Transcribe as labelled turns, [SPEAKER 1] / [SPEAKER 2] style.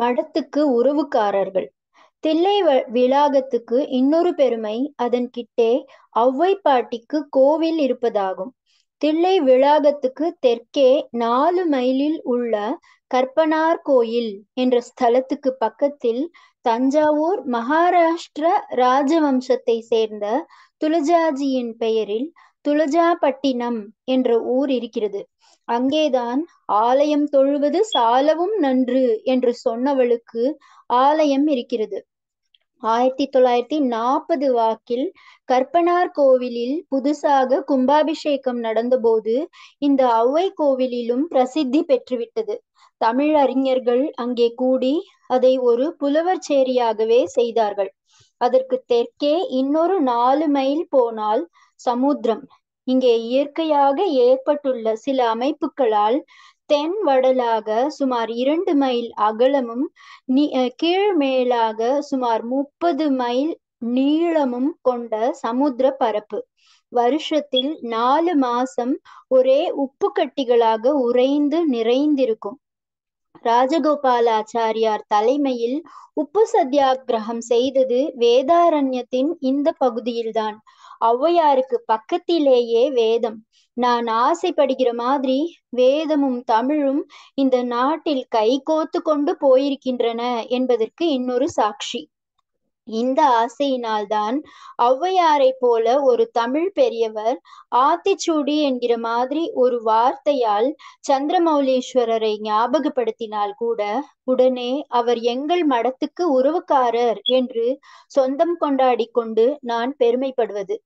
[SPEAKER 1] மடத்துக்கு உறவுக்காரர்கள் தில்லை விளாகத்துக்கு இன்னொரு பெருமை அதன் கிட்டே ஒளவை பாட்டிக்கு கோவில் இருப்பதாகும் தில்லை விளாகத்துக்கு தெற்கே நாலு மைலில் உள்ள கற்பனார் கோயில் என்ற ஸ்தலத்துக்கு பக்கத்தில் தஞ்சாவூர் மகாராஷ்டிர ராஜவம்சத்தை சேர்ந்த துலஜாஜியின் பெயரில் துளஜாபட்டினம் என்ற ஊர் இருக்கிறது அங்கேதான் ஆலயம் தொழுவது சாலவும் நன்று என்று சொன்னவளுக்கு ஆலயம் இருக்கிறது ஆயிரத்தி தொள்ளாயிரத்தி நாற்பது வாக்கில் கற்பனார் கோவிலில் புதுசாக கும்பாபிஷேகம் நடந்தபோது இந்த ஔவை கோவிலிலும் பிரசித்தி பெற்றுவிட்டது தமிழ் அறிஞர்கள் அங்கே கூடி அதை ஒரு புலவர் சேரியாகவே செய்தார்கள் அதற்கு தெற்கே இன்னொரு நாலு மைல் போனால் சமுத்திரம் இங்கே இயற்கையாக ஏற்பட்டுள்ள சில அமைப்புகளால் தென் வடலாக சுமார் இரண்டு மைல் அகலமும் கீழ்மேலாக சுமார் முப்பது மைல் நீளமும் கொண்ட சமுத்திர பரப்பு வருஷத்தில் நாலு மாசம் ஒரே உப்பு கட்டிகளாக உறைந்து நிறைந்திருக்கும் ராஜகோபாலாச்சாரியார் தலைமையில் உப்பு சத்தியாகிரகம் செய்தது வேதாரண்யத்தின் இந்த பகுதியில்தான் ஔவையாருக்கு பக்கத்திலேயே வேதம் நான் ஆசைப்படுகிற மாதிரி வேதமும் தமிழும் இந்த நாட்டில் கைகோத்து கொண்டு போயிருக்கின்றன என்பதற்கு இன்னொரு சாட்சி இந்த ஆசையினால்தான் ஔவையாரை போல ஒரு தமிழ் பெரியவர் ஆத்திச்சூடி என்கிற மாதிரி ஒரு வார்த்தையால் சந்திரமௌலீஸ்வரரை ஞாபகப்படுத்தினால் கூட உடனே அவர் எங்கள் மடத்துக்கு உறவுக்காரர் என்று சொந்தம் கொண்டாடி கொண்டு நான் பெருமைப்படுவது